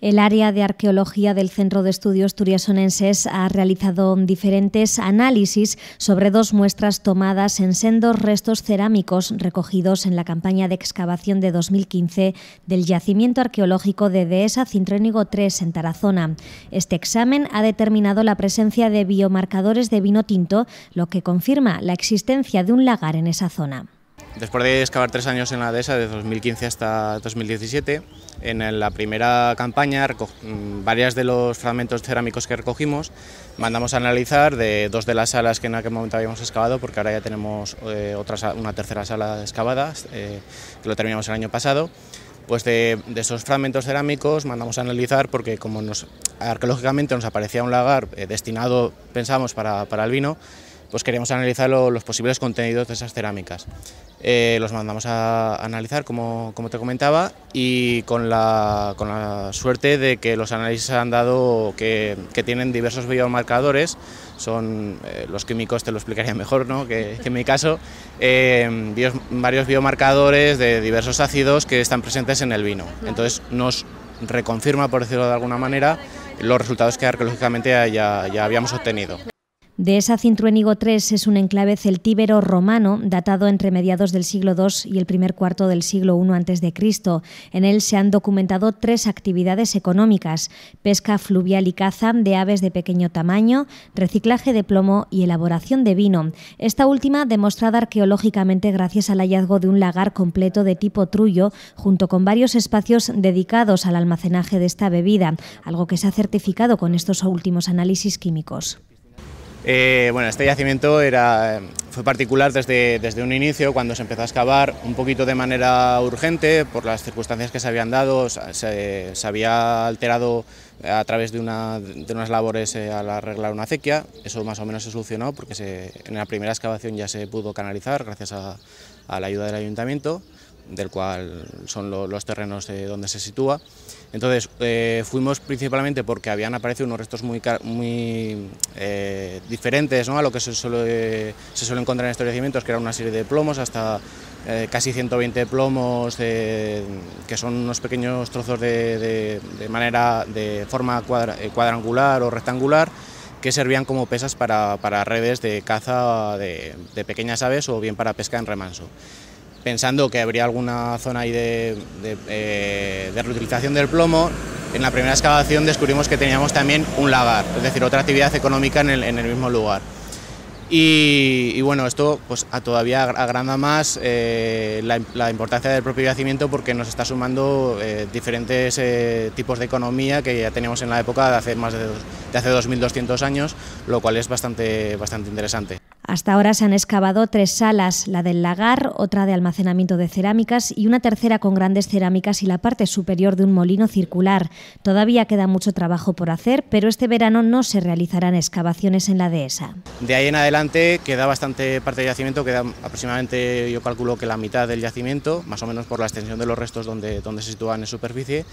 El área de arqueología del Centro de Estudios Turiasonenses ha realizado diferentes análisis sobre dos muestras tomadas en sendos restos cerámicos recogidos en la campaña de excavación de 2015 del yacimiento arqueológico de Dehesa Cintrónigo 3 en Tarazona. Este examen ha determinado la presencia de biomarcadores de vino tinto, lo que confirma la existencia de un lagar en esa zona. Después de excavar tres años en la dehesa, de 2015 hasta 2017, en la primera campaña, mm, varias de los fragmentos cerámicos que recogimos, mandamos a analizar de dos de las salas que en aquel momento habíamos excavado, porque ahora ya tenemos eh, una tercera sala excavada, eh, que lo terminamos el año pasado. Pues de, esos fragmentos cerámicos mandamos a analizar porque como nos, arqueológicamente nos aparecía un lagar eh, destinado, pensamos, para el vino, pues queríamos analizar los posibles contenidos de esas cerámicas. Eh, los mandamos a analizar, como, te comentaba, y con la, suerte de que los análisis han dado que, tienen diversos biomarcadores, son eh, los químicos, te lo explicarían mejor ¿no? que, en mi caso, eh, varios biomarcadores de diversos ácidos que están presentes en el vino. Entonces nos reconfirma, por decirlo de alguna manera, los resultados que arqueológicamente ya habíamos obtenido. De esa Cintruénigo III es un enclave celtíbero romano datado entre mediados del siglo II y el primer cuarto del siglo I a.C. En él se han documentado tres actividades económicas, pesca fluvial y caza de aves de pequeño tamaño, reciclaje de plomo y elaboración de vino. Esta última demostrada arqueológicamente gracias al hallazgo de un lagar completo de tipo trullo, junto con varios espacios dedicados al almacenaje de esta bebida, algo que se ha certificado con estos últimos análisis químicos. Eh, bueno, este yacimiento fue particular desde, un inicio, cuando se empezó a excavar un poquito de manera urgente, por las circunstancias que se habían dado, se, había alterado a través de, unas labores eh, al arreglar una acequia, eso más o menos se solucionó porque en la primera excavación ya se pudo canalizar gracias a, la ayuda del ayuntamiento, del cual son los terrenos eh, donde se sitúa. Entonces fuimos principalmente porque habían aparecido unos restos muy, diferentes ¿no? a lo que se suele, encontrar en estos yacimientos... que eran una serie de plomos, hasta eh, casi 120 plomos, que son unos pequeños trozos de, manera de forma eh, cuadrangular o rectangular, que servían como pesas para, para redes de caza de, pequeñas aves o bien para pesca en remanso pensando que habría alguna zona ahí de, de, eh, reutilización del plomo, en la primera excavación descubrimos que teníamos también un lagar, es decir, otra actividad económica en el, mismo lugar. Y, bueno, esto pues, todavía agranda más eh, la, importancia del propio yacimiento porque nos está sumando eh, diferentes eh, tipos de economía que ya teníamos en la época de hace más de, de hace 2.200 años, lo cual es bastante, bastante interesante. Hasta ahora se han excavado tres salas, la del lagar, otra de almacenamiento de cerámicas y una tercera con grandes cerámicas y la parte superior de un molino circular. Todavía queda mucho trabajo por hacer, pero este verano no se realizarán excavaciones en la dehesa. De ahí en adelante queda bastante parte del yacimiento, queda aproximadamente yo calculo que la mitad del yacimiento, más o menos por la extensión de los restos donde, se sitúan en superficie,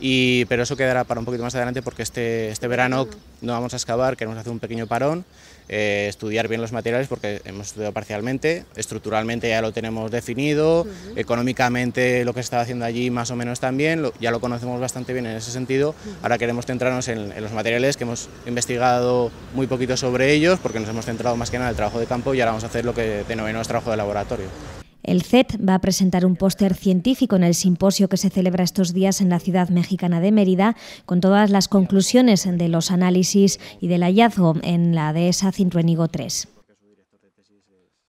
y, pero eso quedará para un poquito más adelante porque este, este verano no vamos a excavar, queremos hacer un pequeño parón, eh, estudiar bien los materiales porque hemos estudiado parcialmente, estructuralmente ya lo tenemos definido, económicamente lo que se estaba haciendo allí más o menos también, ya lo conocemos bastante bien en ese sentido, ahora queremos centrarnos en, en, los materiales que hemos investigado muy poquito sobre ellos porque nos hemos centrado más que nada en el trabajo de campo y ahora vamos a hacer lo que denominamos trabajo de laboratorio. El CET va a presentar un póster científico en el simposio que se celebra estos días en la ciudad mexicana de Mérida, con todas las conclusiones de los análisis y del hallazgo en la dehesa Cintruénigo 3.